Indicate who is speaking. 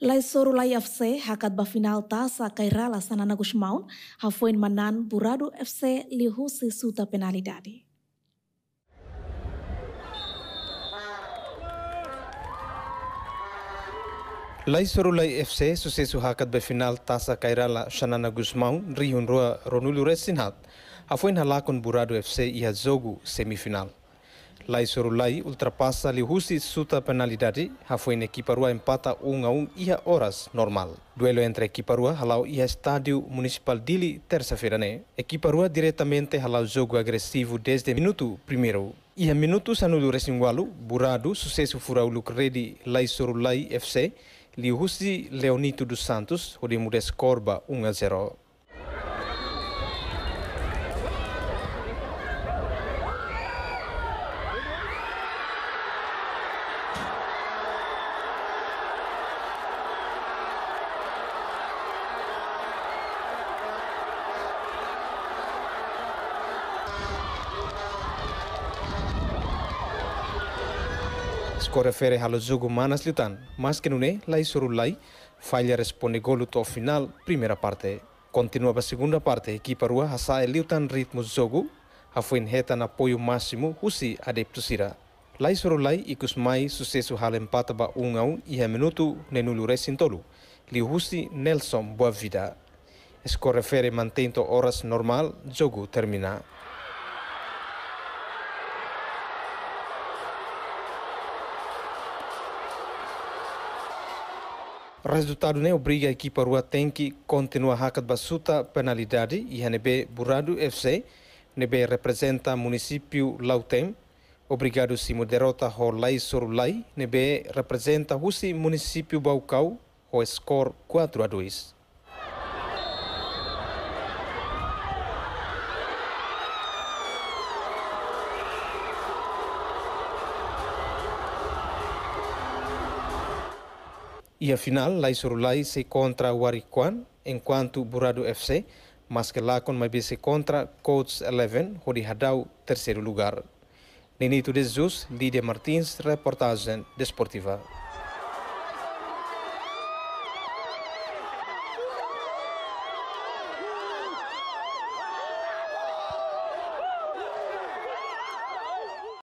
Speaker 1: Lai soru lai FC hakat ba final ta sa kairala sana nagus hafuin manan burado FC lihusi suta penalidade. Lai soru lai FC susesu hakat ba final ta sa kairala sana nagus maun rihun rua ronulu resinhat hafuin halakun burado FC iha zogu semifinal. Lai Sorolai ultrapassa Lihusi Suta penalidade, Rafael Equiparua empata 1 a 1 ia horas normal. Duelo entre Equiparua halau ia estádio Municipal Dili terça-feira, né? Equiparua diretamente halau jogo agressivo desde minuto primeiro. Ia minuto sanudo resingualu, Burado, sucesso furau Lucredi Lai Sorolai FC, Lihusi Leonito dos Santos, mudes Corba 1 a 0. Σκορεφέρε jogu e Manas Lutan, mas kenune nune, la Isurulai, Falla responde gol to final, primera parte. pa segunda parte, equipa rua hasa eliutan ritmo jogo, hafuin hetan apoio massimo husi adeptusira. Lai sorolai ikus mai sucesso hal empata ba un a un e a minuto nenulu resintolu, li husi Nelson Boavida. Escorrefere mantento horas normal, jogu termina. Resultado nem obriga a equipa rua Tenki continua a hakat basuta penalidade e NB Burado FC. NB representa município Lautem. Obrigado Simo derrota Rolai Sorulai. NB representa Husi município Baucau. O score 4 a 2. E afinal, final, Lai Surulai se contra Warikwan, enquanto Burado FC, mas que lá com se contra Coach Eleven, Rodi Hadau terceiro lugar. Nenito de Jesus, Lídia Martins, reportagem desportiva.